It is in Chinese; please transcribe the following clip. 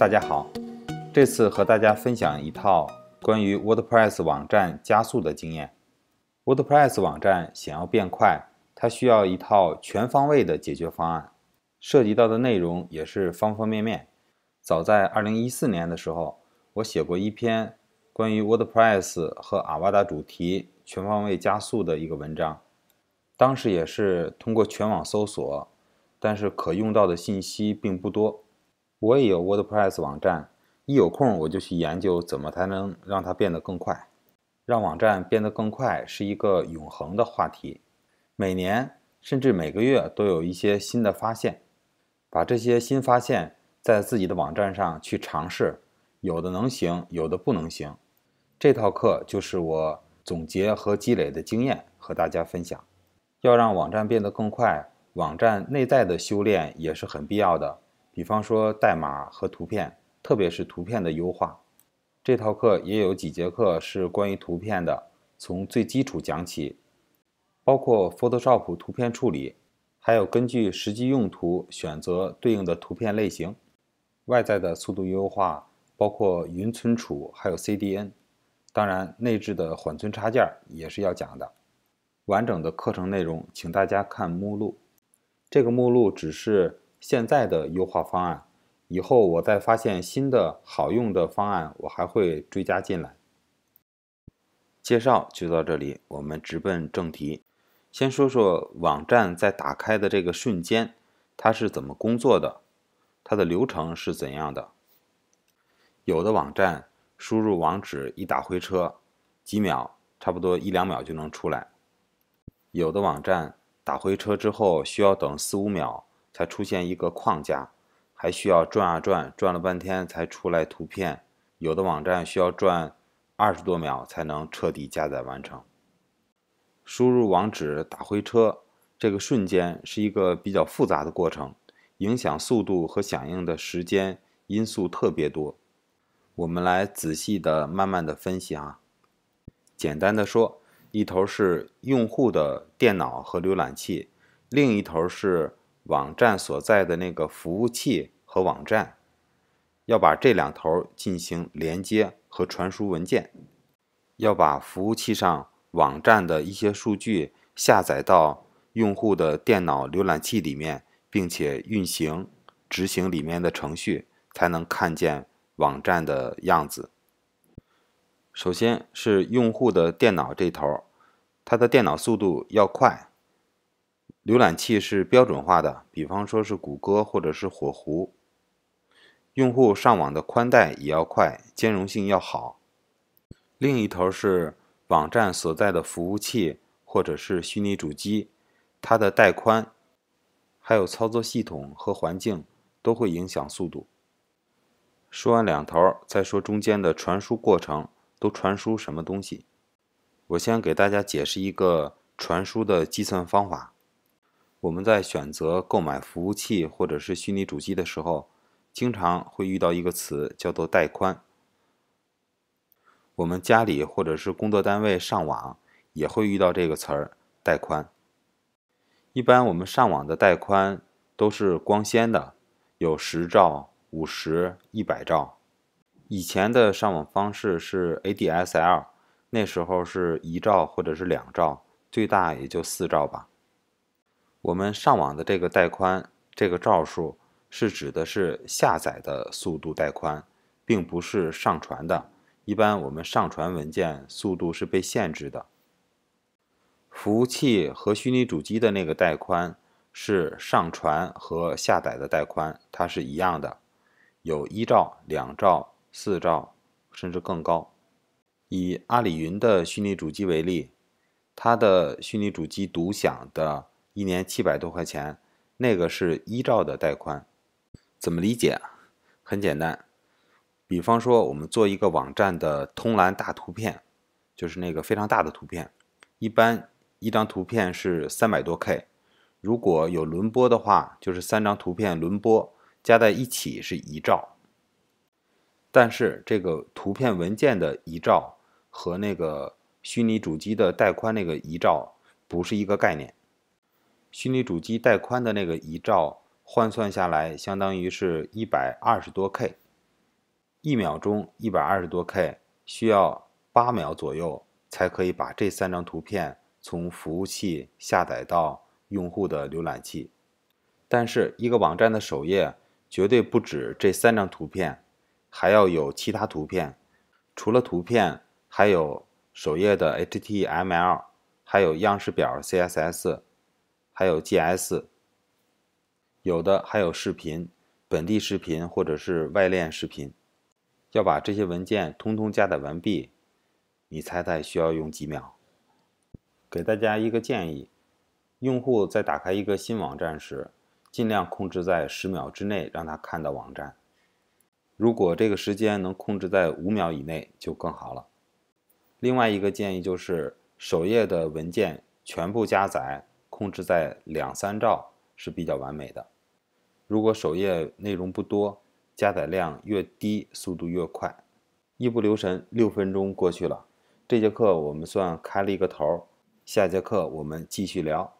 大家好，这次和大家分享一套关于 WordPress 网站加速的经验。WordPress 网站想要变快，它需要一套全方位的解决方案，涉及到的内容也是方方面面。早在2014年的时候，我写过一篇关于 WordPress 和阿瓦达主题全方位加速的一个文章，当时也是通过全网搜索，但是可用到的信息并不多。我也有 WordPress 网站，一有空我就去研究怎么才能让它变得更快。让网站变得更快是一个永恒的话题，每年甚至每个月都有一些新的发现。把这些新发现在自己的网站上去尝试，有的能行，有的不能行。这套课就是我总结和积累的经验，和大家分享。要让网站变得更快，网站内在的修炼也是很必要的。比方说代码和图片，特别是图片的优化，这套课也有几节课是关于图片的，从最基础讲起，包括 Photoshop 图片处理，还有根据实际用途选择对应的图片类型，外在的速度优化，包括云存储，还有 CDN，当然内置的缓存插件也是要讲的。完整的课程内容，请大家看目录，这个目录只是。现在的优化方案，以后我再发现新的好用的方案，我还会追加进来。介绍就到这里，我们直奔正题。先说说网站在打开的这个瞬间，它是怎么工作的，它的流程是怎样的。有的网站输入网址一打回车，几秒，差不多一两秒就能出来；有的网站打回车之后需要等四五秒。才出现一个框架，还需要转啊转，转了半天才出来图片。有的网站需要转二十多秒才能彻底加载完成。输入网址打回车，这个瞬间是一个比较复杂的过程，影响速度和响应的时间因素特别多。我们来仔细的、慢慢的分析啊。简单的说，一头是用户的电脑和浏览器，另一头是。网站所在的那个服务器和网站，要把这两头进行连接和传输文件，要把服务器上网站的一些数据下载到用户的电脑浏览器里面，并且运行执行里面的程序，才能看见网站的样子。首先是用户的电脑这头，它的电脑速度要快。浏览器是标准化的，比方说是谷歌或者是火狐。用户上网的宽带也要快，兼容性要好。另一头是网站所在的服务器或者是虚拟主机，它的带宽，还有操作系统和环境都会影响速度。说完两头，再说中间的传输过程，都传输什么东西？我先给大家解释一个传输的计算方法。我们在选择购买服务器或者是虚拟主机的时候，经常会遇到一个词叫做带宽。我们家里或者是工作单位上网也会遇到这个词儿，带宽。一般我们上网的带宽都是光纤的，有十兆、五十、一百兆。以前的上网方式是 ADSL，那时候是一兆或者是两兆，最大也就四兆吧。我们上网的这个带宽，这个兆数是指的是下载的速度带宽，并不是上传的。一般我们上传文件速度是被限制的。服务器和虚拟主机的那个带宽是上传和下载的带宽，它是一样的，有一兆、两兆、四兆，甚至更高。以阿里云的虚拟主机为例，它的虚拟主机独享的。一年七百多块钱，那个是一兆的带宽，怎么理解？很简单，比方说我们做一个网站的通栏大图片，就是那个非常大的图片，一般一张图片是三百多 K，如果有轮播的话，就是三张图片轮播加在一起是一兆。但是这个图片文件的一兆和那个虚拟主机的带宽那个一兆不是一个概念。虚拟主机带宽的那个一兆换算下来，相当于是一百二十多 K，一秒钟一百二十多 K，需要八秒左右才可以把这三张图片从服务器下载到用户的浏览器。但是一个网站的首页绝对不止这三张图片，还要有其他图片。除了图片，还有首页的 HTML，还有样式表 CSS。还有 G S，有的还有视频，本地视频或者是外链视频，要把这些文件通通加载完毕，你猜猜需要用几秒？给大家一个建议：用户在打开一个新网站时，尽量控制在十秒之内让他看到网站。如果这个时间能控制在五秒以内就更好了。另外一个建议就是，首页的文件全部加载。控制在两三兆是比较完美的。如果首页内容不多，加载量越低，速度越快。一不留神，六分钟过去了。这节课我们算开了一个头，下节课我们继续聊。